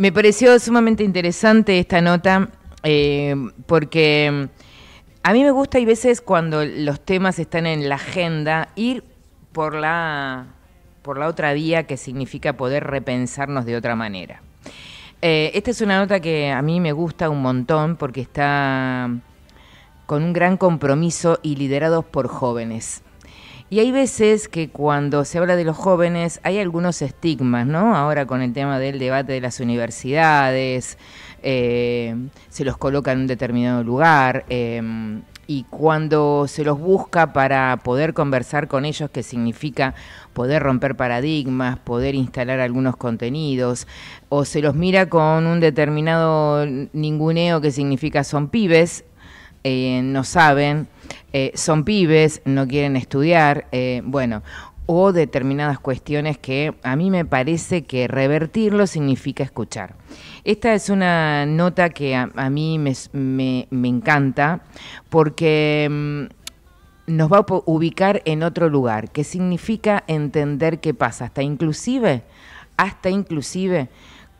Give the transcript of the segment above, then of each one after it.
Me pareció sumamente interesante esta nota eh, porque mm, a mí me gusta hay veces cuando los temas están en la agenda ir por la, por la otra vía que significa poder repensarnos de otra manera. Eh, esta es una nota que a mí me gusta un montón porque está con un gran compromiso y liderados por jóvenes. Y hay veces que cuando se habla de los jóvenes hay algunos estigmas, ¿no? Ahora con el tema del debate de las universidades, eh, se los coloca en un determinado lugar. Eh, y cuando se los busca para poder conversar con ellos, que significa poder romper paradigmas, poder instalar algunos contenidos, o se los mira con un determinado ninguneo que significa son pibes, eh, no saben, eh, son pibes, no quieren estudiar, eh, bueno, o determinadas cuestiones que a mí me parece que revertirlo significa escuchar. Esta es una nota que a, mí me, encanta porque mm, nos va a ubicar en otro lugar, que significa entender qué pasa, hasta inclusive, hasta inclusive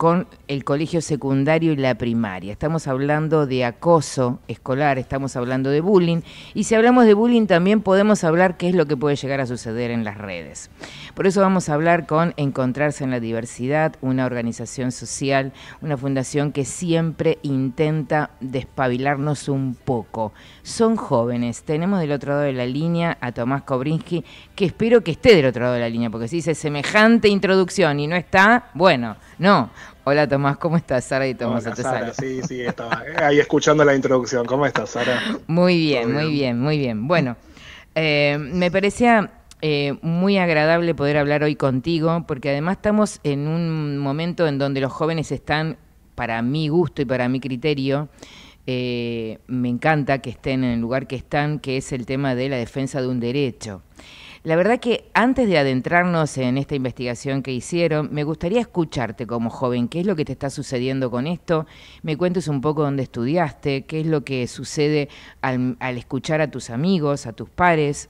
con el colegio secundario y la primaria. Estamos hablando de acoso escolar, estamos hablando de bullying y si hablamos de bullying también podemos hablar qué es lo que puede llegar a suceder en las redes. Por eso vamos a hablar con Encontrarse en la Diversidad, una organización social, una fundación que siempre intenta despabilarnos un poco. Son jóvenes, tenemos del otro lado de la línea a Tomás Kobrinsky, que espero que esté del otro lado de la línea, porque si dice semejante introducción y no está, bueno, no. Hola Tomás, ¿cómo estás? Sara y Tomás. sí, sí, estaba ahí escuchando la introducción. ¿Cómo estás, Sara? Muy bien, muy bien, muy bien. Bueno, eh, me parecía eh, muy agradable poder hablar hoy contigo, porque además estamos en un momento en donde los jóvenes están, para mi gusto y para mi criterio, eh, me encanta que estén en el lugar que están, que es el tema de la defensa de un derecho. La verdad que antes de adentrarnos en esta investigación que hicieron, me gustaría escucharte como joven, qué es lo que te está sucediendo con esto, me cuentes un poco dónde estudiaste, qué es lo que sucede al, escuchar a tus amigos, a tus pares.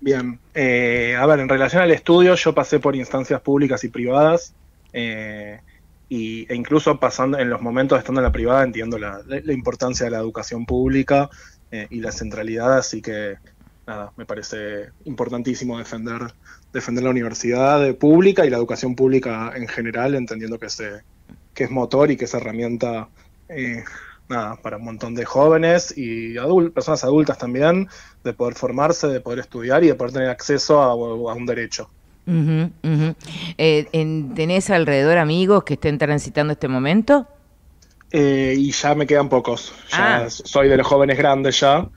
Bien, eh, a ver, en relación al estudio, yo pasé por instancias públicas y privadas, eh, y, e incluso pasando en los momentos estando en la privada entiendo la, importancia de la educación pública eh, y la centralidad, así que nada, me parece importantísimo defender, defender la universidad pública y la educación pública en general, entendiendo que, eh, que es motor y que es herramienta eh, para un montón de jóvenes y personas adultas también, de poder formarse, de poder estudiar y de poder tener acceso a, un derecho. Eh, ¿Tenés alrededor amigos que estén transitando este momento? y ya me quedan pocos. Ah. Soy de los jóvenes grandes ya.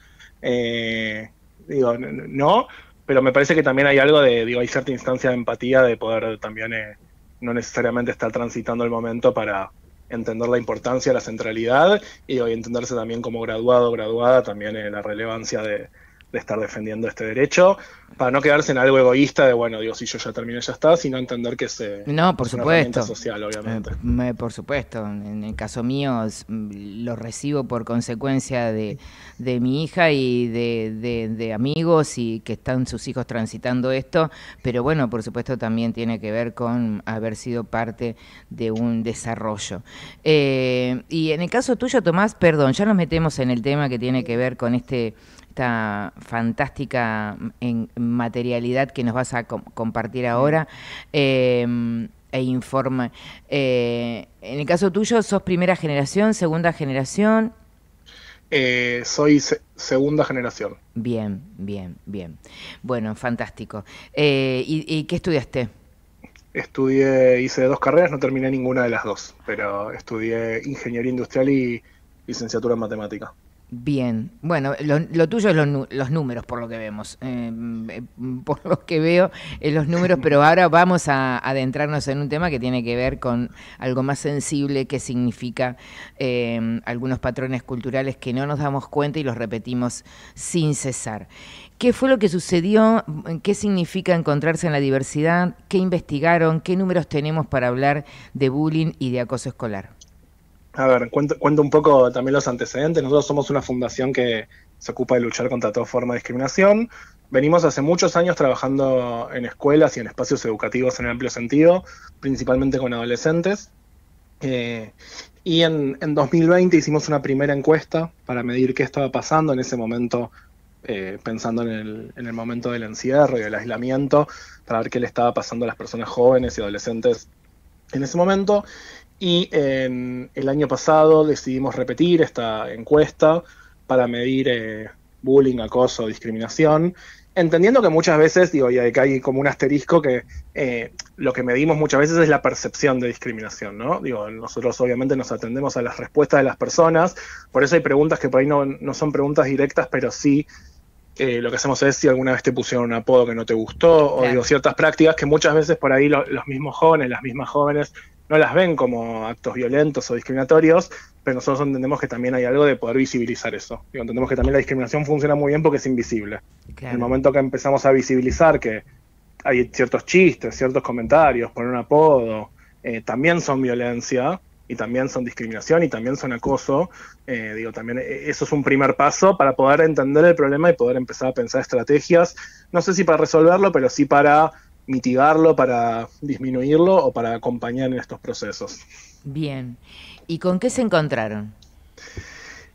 Eh, digo, no, pero me parece que también hay algo de, digo, hay cierta instancia de empatía de poder también eh, no necesariamente estar transitando el momento para entender la importancia, la centralidad y, hoy entenderse también como graduado, graduada, también eh, la relevancia de, de estar defendiendo este derecho, para no quedarse en algo egoísta de, bueno, Dios si yo ya terminé, ya está, sino entender que se, no, por es supuesto. Una social, obviamente. Eh, por supuesto, en el caso mío mm, lo recibo por consecuencia de, mi hija y de, amigos y que están sus hijos transitando esto, pero bueno, por supuesto también tiene que ver con haber sido parte de un desarrollo. Eh, y en el caso tuyo, Tomás, perdón, ya nos metemos en el tema que tiene que ver con este esta fantástica materialidad que nos vas a compartir ahora. Em, e informe eh, en el caso tuyo, ¿sos primera generación, segunda generación? Eh, soy segunda generación. Bien, bien, bien. Bueno, fantástico. Eh, ¿y, qué estudiaste? Estudié, hice dos carreras, no terminé ninguna de las dos, pero estudié ingeniería industrial y licenciatura en matemática. Bien, bueno, lo, tuyo es los números, por lo que vemos, eh, mm, por lo que veo en eh, los números, pero ahora vamos a adentrarnos en un tema que tiene que ver con algo más sensible que significa eh, algunos patrones culturales que no nos damos cuenta y los repetimos sin cesar. ¿Qué fue lo que sucedió? ¿Qué significa encontrarse en la diversidad? ¿Qué investigaron? ¿Qué números tenemos para hablar de bullying y de acoso escolar? A ver, cuento, un poco también los antecedentes. Nosotros somos una fundación que se ocupa de luchar contra toda forma de discriminación. Venimos hace muchos años trabajando en escuelas y en espacios educativos en amplio sentido, principalmente con adolescentes. Eh, y en, 2020 hicimos una primera encuesta para medir qué estaba pasando en ese momento, eh, pensando en el, en el, momento del encierro y del aislamiento, para ver qué le estaba pasando a las personas jóvenes y adolescentes en ese momento. Y en, el año pasado decidimos repetir esta encuesta para medir eh, bullying, acoso, discriminación, entendiendo que muchas veces, digo, y que hay como un asterisco que eh, lo que medimos muchas veces es la percepción de discriminación, ¿no? Digo, nosotros obviamente nos atendemos a las respuestas de las personas, por eso hay preguntas que por ahí no, son preguntas directas, pero sí eh, lo que hacemos es si alguna vez te pusieron un apodo que no te gustó, o digo, ciertas prácticas que muchas veces por ahí los mismos jóvenes, las mismas jóvenes no las ven como actos violentos o discriminatorios, pero nosotros entendemos que también hay algo de poder visibilizar eso. Digo, entendemos que también la discriminación funciona muy bien porque es invisible. En el momento que empezamos a visibilizar que hay ciertos chistes, ciertos comentarios, poner un apodo, eh, también son violencia y también son discriminación y también son acoso. Eh, digo, también eh, eso es un primer paso para poder entender el problema y poder empezar a pensar estrategias, no sé si para resolverlo, pero sí para mitigarlo, para disminuirlo o para acompañar en estos procesos. Bien. ¿Y con qué se encontraron?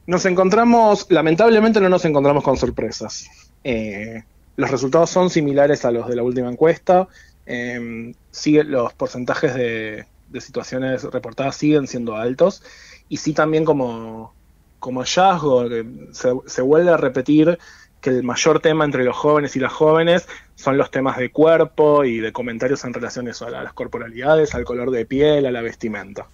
Nos encontramos, lamentablemente no nos encontramos con sorpresas. Eh, los resultados son similares a los de la última encuesta. Em, los porcentajes de, situaciones reportadas siguen siendo altos. Y sí también como, como hallazgo, eh, se vuelve a repetir que el mayor tema entre los jóvenes y las jóvenes son los temas de cuerpo y de comentarios en relación a, las corporalidades, al color de piel, a la vestimenta.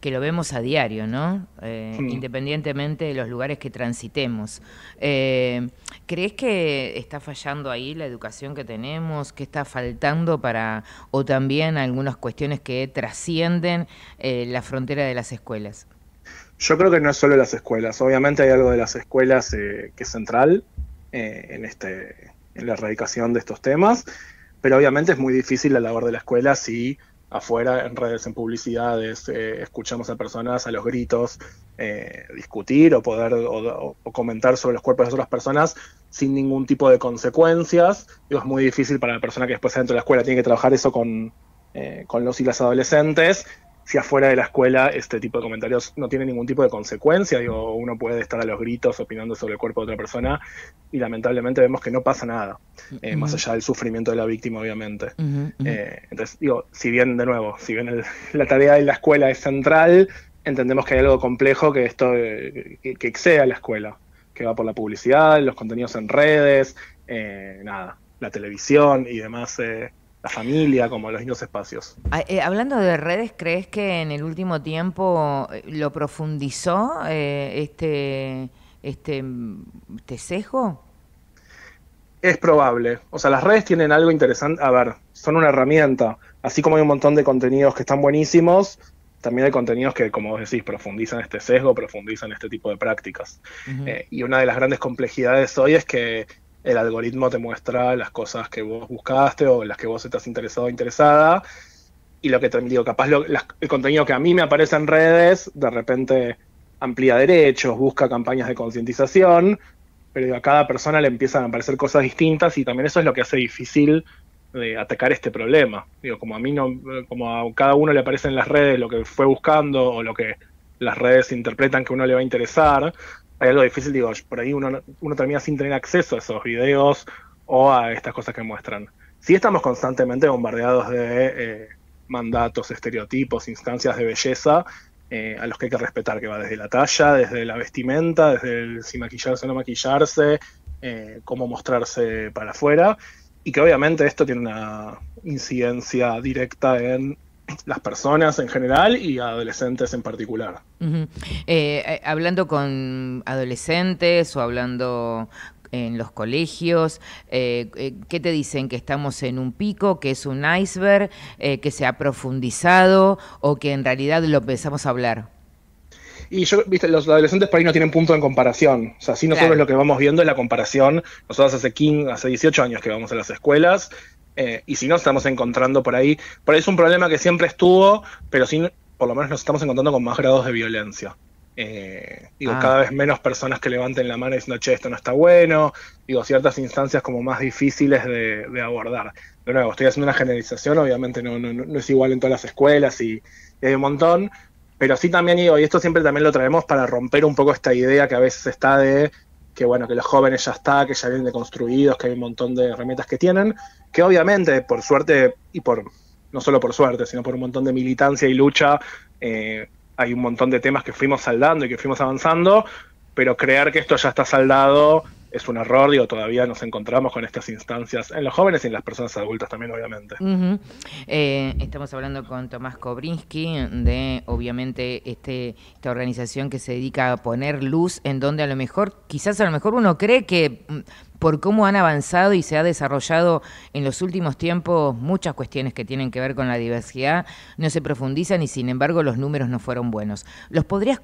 Que lo vemos a diario, ¿no? Eh, independientemente de los lugares que transitemos. Eh, ¿Crees que está fallando ahí la educación que tenemos? ¿Qué está faltando para, o también algunas cuestiones que trascienden eh, la frontera de las escuelas? Yo creo que no es solo las escuelas. Obviamente hay algo de las escuelas eh, que es central eh, en, este, en la erradicación de estos temas, pero obviamente es muy difícil la labor de la escuela si afuera, en redes, en publicidades, eh, escuchamos a personas a los gritos discutir o poder o, comentar sobre los cuerpos de otras personas sin ningún tipo de consecuencias. es muy difícil para la persona que después dentro de la escuela tiene que trabajar eso con, con los y las adolescentes si afuera de la escuela este tipo de comentarios no tiene ningún tipo de consecuencia. Digo, uno puede estar a los gritos opinando sobre el cuerpo de otra persona y lamentablemente vemos que no pasa nada, eh, más allá del sufrimiento de la víctima, obviamente. Eh, entonces, digo, si bien, de nuevo, si bien la tarea de la escuela es central, entendemos que hay algo complejo que esto eh, que, que la escuela, que va por la publicidad, los contenidos en redes, nada, la televisión y demás la familia, como los niños espacios. Ah, eh, hablando de redes, ¿crees que en el último tiempo eh, lo profundizó eh, este, este, este, sesgo? Es probable. O sea, las redes tienen algo interesante. A ver, son una herramienta. Así como hay un montón de contenidos que están buenísimos, también hay contenidos que, como decís, profundizan este sesgo, profundizan este tipo de prácticas. y una de las grandes complejidades hoy es que el algoritmo te muestra las cosas que vos buscaste o las que vos estás interesado o interesada. Y lo que te digo, capaz el contenido que a mí me aparece en redes, de repente amplía derechos, busca campañas de concientización, pero a cada persona le empiezan a aparecer cosas distintas y también eso es lo que hace difícil eh, atacar este problema. Digo, como a mí no, como a cada uno le aparece en las redes lo que fue buscando o lo que las redes interpretan que uno le va a interesar, hay algo difícil, digo, por ahí uno, termina sin tener acceso a esos videos o a estas cosas que muestran. Sí estamos constantemente bombardeados de eh, mandatos, estereotipos, instancias de belleza eh, a los que hay que respetar, que va desde la talla, desde la vestimenta, desde el, si maquillarse o no maquillarse, eh, cómo mostrarse para afuera, y que obviamente esto tiene una incidencia directa en las personas en general y adolescentes en particular. Eh, eh, hablando con adolescentes o hablando en los colegios, eh, ¿qué te dicen? ¿Que estamos en un pico, que es un iceberg, que se ha profundizado o que en realidad lo empezamos a hablar? Y yo, viste, los adolescentes por ahí no tienen punto en comparación. O sea, si nosotros lo que vamos viendo es la comparación. Nosotros hace 15, hace 18 años que vamos a las escuelas eh, y si no, estamos encontrando por ahí. Por ahí es un problema que siempre estuvo, pero sin, por lo menos nos estamos encontrando con más grados de violencia. Eh, digo, ah. cada vez menos personas que levanten la mano diciendo, che, esto no está bueno. Digo, ciertas instancias como más difíciles de, abordar. De nuevo, estoy haciendo una generalización, obviamente no, es igual en todas las escuelas y, y, hay un montón. Pero sí también, digo, y esto siempre también lo traemos para romper un poco esta idea que a veces está de que bueno, que los jóvenes ya está, que ya vienen construidos, que hay un montón de herramientas que tienen, que obviamente, por suerte, y por no solo por suerte, sino por un montón de militancia y lucha, eh, hay un montón de temas que fuimos saldando y que fuimos avanzando, pero creer que esto ya está saldado es un error, digo, todavía nos encontramos con estas instancias en los jóvenes y en las personas adultas también, obviamente. Eh, estamos hablando con Tomás Kobrinsky de, obviamente, este, esta organización que se dedica a poner luz en donde a lo mejor, quizás a lo mejor uno cree que mm, por cómo han avanzado y se ha desarrollado en los últimos tiempos muchas cuestiones que tienen que ver con la diversidad, no se profundizan y sin embargo los números no fueron buenos. ¿Los podrías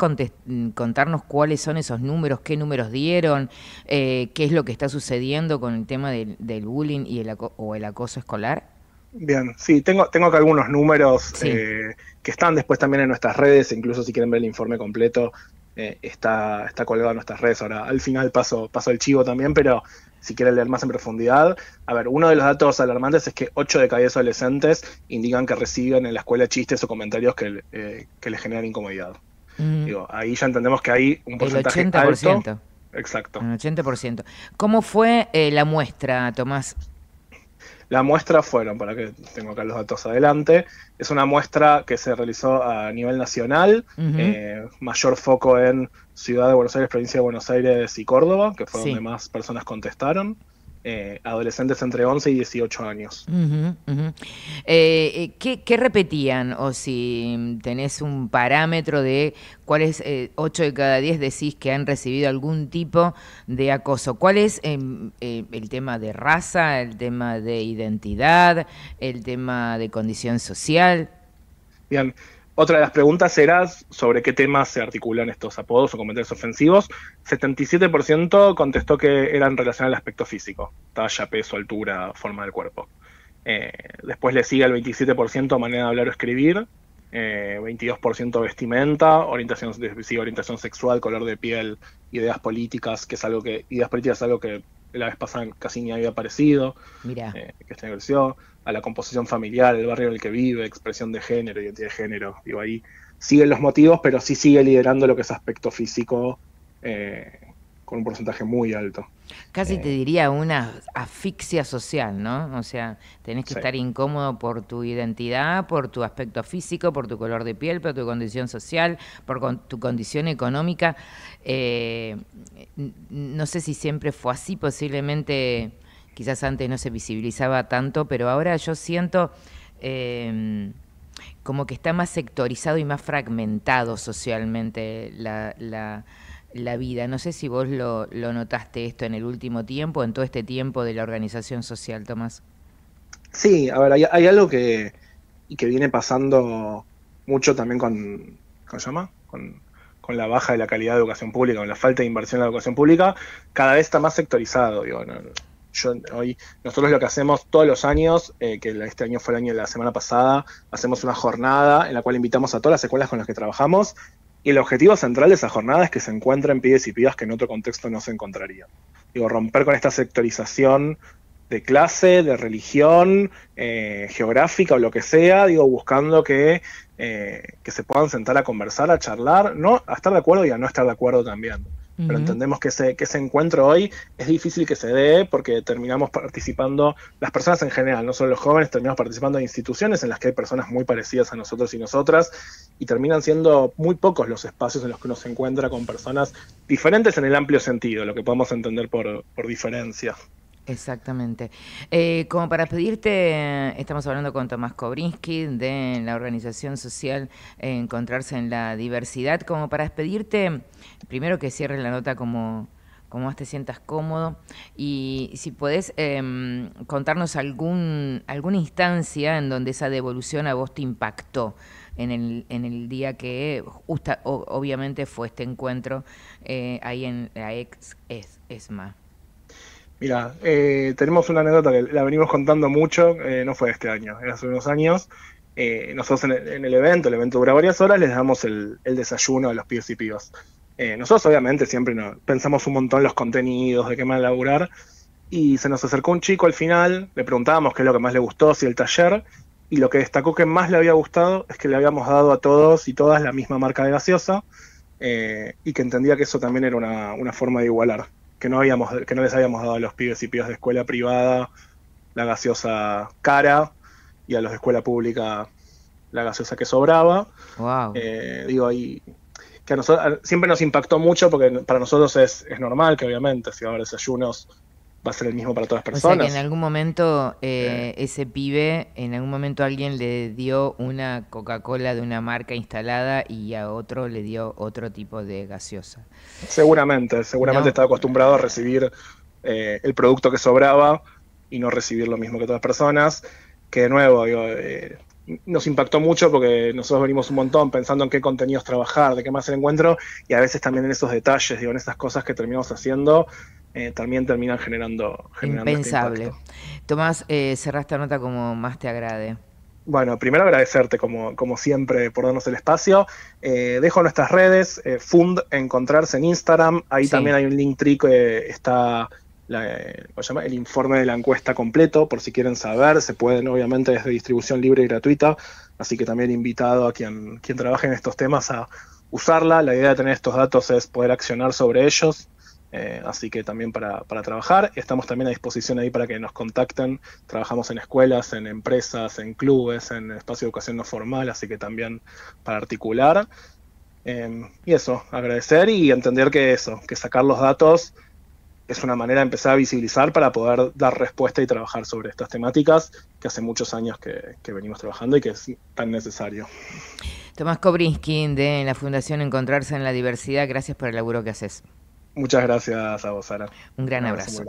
mm, contarnos cuáles son esos números, qué números dieron, eh, qué es lo que está sucediendo con el tema del, bullying y el o el acoso escolar? Bien, sí, tengo, tengo algunos números eh, que están después también en nuestras redes, incluso si quieren ver el informe completo, eh, está, está colgado en nuestras redes. Ahora, al final paso, paso el chivo también, pero si quieren leer más en profundidad. A ver, uno de los datos alarmantes es que 8 de cada 10 adolescentes indican que reciben en la escuela chistes o comentarios que, eh, les generan incomodidad. Mm. Digo, ahí ya entendemos que hay un porcentaje El 80%. Alto. Exacto. Un 80%. ¿Cómo fue eh, la muestra, Tomás? La muestra fueron, para que tengo acá los datos adelante, es una muestra que se realizó a nivel nacional, eh, mayor foco en Ciudad de Buenos Aires, Provincia de Buenos Aires y Córdoba, que fue donde más personas contestaron. Eh, adolescentes entre 11 y 18 años. Eh, eh, ¿qué, repetían? O si tenés un parámetro de cuáles ocho 8 de cada 10 decís que han recibido algún tipo de acoso. ¿Cuál es em, el tema de raza, el tema de identidad, el tema de condición social? Bien, otra de las preguntas era sobre qué temas se articulan estos apodos o comentarios ofensivos. 77% contestó que eran relacionados al aspecto físico, talla, peso, altura, forma del cuerpo. Eh, después le sigue el 27% manera de hablar o escribir, 22% eh, vestimenta, orientación, orientación sexual, color de piel, ideas políticas, que es algo que, ideas políticas es algo que la vez pasada casi ni había aparecido, Mira. Eh, que este a la composición familiar, el barrio en el que vive, expresión de género, identidad de género, digo, ahí siguen los motivos, pero sí sigue liderando lo que es aspecto físico eh, con un porcentaje muy alto. Casi te eh, diría una asfixia social, ¿no? O sea, tenés que estar incómodo por tu identidad, por tu aspecto físico, por tu color de piel, por tu condición social, por tu condición económica. Eh, no sé si siempre fue así, posiblemente quizás antes no se visibilizaba tanto, pero ahora yo siento... Eh, como que está más sectorizado y más fragmentado socialmente la la vida. No sé si vos lo, lo, notaste esto en el último tiempo, en todo este tiempo de la organización social, Tomás. Sí, a ver, hay, algo que, que viene pasando mucho también con, llama? Con, la baja de la calidad de educación pública, con la falta de inversión en la educación pública, cada vez está más sectorizado. Digo, yo, hoy, nosotros lo que hacemos todos los años, eh, que este año fue el año de la semana pasada, hacemos una jornada en la cual invitamos a todas las escuelas con las que trabajamos y el objetivo central de esa jornada es que se encuentren pibes y pibas que en otro contexto no se encontrarían. Digo, romper con esta sectorización de clase, de religión, eh, geográfica o lo que sea, digo, buscando que, eh, que, se puedan sentar a conversar, a charlar, no, a estar de acuerdo y a no estar de acuerdo también. Pero entendemos que ese, que ese encuentro hoy es difícil que se dé porque terminamos participando, las personas en general, no solo los jóvenes, terminamos participando en instituciones en las que hay personas muy parecidas a nosotros y nosotras, y terminan siendo muy pocos los espacios en los que uno se encuentra con personas diferentes en el amplio sentido, lo que podemos entender por, por diferencia. Exactamente. Eh, como para pedirte, estamos hablando con Tomás Kobrinsky de la organización social Encontrarse en la Diversidad, como para pedirte, primero que cierres la nota como, como más te sientas cómodo y si podés em, contarnos algún, alguna instancia en donde esa devolución a vos te impactó. En el, en el, día que obviamente fue este encuentro eh, ahí en la ex ESMA. Mira, eh, tenemos una anécdota que la venimos contando mucho, eh, no fue este año, era hace unos años. Eh, nosotros en el, evento, el evento dura varias horas, les damos el, desayuno a los pibes y pibas. nosotros obviamente siempre pensamos un montón los contenidos, de qué más laburar, y se nos acercó un chico al final, le preguntábamos qué es lo que más le gustó, si el taller, y lo que destacó que más le había gustado es que le habíamos dado a todos y todas la misma marca de gaseosa, y que entendía que eso también era una forma de igualar que no, habíamos, que no les habíamos dado a los pibes y pibas de escuela privada la gaseosa cara y a los de escuela pública la gaseosa que sobraba. Eh, digo, ahí que nosotros siempre nos impactó mucho porque para nosotros es, es normal que obviamente si va a haber desayunos va a ser el mismo para todas las personas. O sea en algún momento eh, eh. ese pibe, en algún momento alguien le dio una Coca-Cola de una marca instalada y a otro le dio otro tipo de gaseosa. Seguramente, seguramente estaba acostumbrado a recibir eh, el producto que sobraba y no recibir lo mismo que las personas, que de nuevo nos impactó mucho porque nosotros venimos un montón pensando en qué contenidos trabajar, de qué más el encuentro, y a veces también en esos detalles, digo, en esas cosas que terminamos haciendo, eh, también terminan generando, generando este impensable. Tomás, eh, esta nota como más te agrade. Bueno, primero agradecerte como, como siempre por darnos el espacio. Eh, dejo nuestras redes, eh, Fund Encontrarse en Instagram, ahí también hay un link trick, está el informe de la encuesta completo, por si quieren saber, se pueden obviamente desde distribución libre y gratuita, así que también invitado a quien, quien trabaje en estos temas a usarla, la idea de tener estos datos es poder accionar sobre ellos, eh, así que también para, trabajar. Estamos también a disposición ahí para que nos contacten. Trabajamos en escuelas, en empresas, en clubes, en espacio de educación no formal, así que también para articular. Em, y eso, agradecer y entender que eso, que sacar los datos es una manera de empezar a visibilizar para poder dar respuesta y trabajar sobre estas temáticas que hace muchos años que, que venimos trabajando y que es tan necesario. Tomás Kobrinsky de la Fundación Encontrarse en la Diversidad, gracias por el laburo que haces. Muchas gracias a vos, Sara. Un gran abrazo.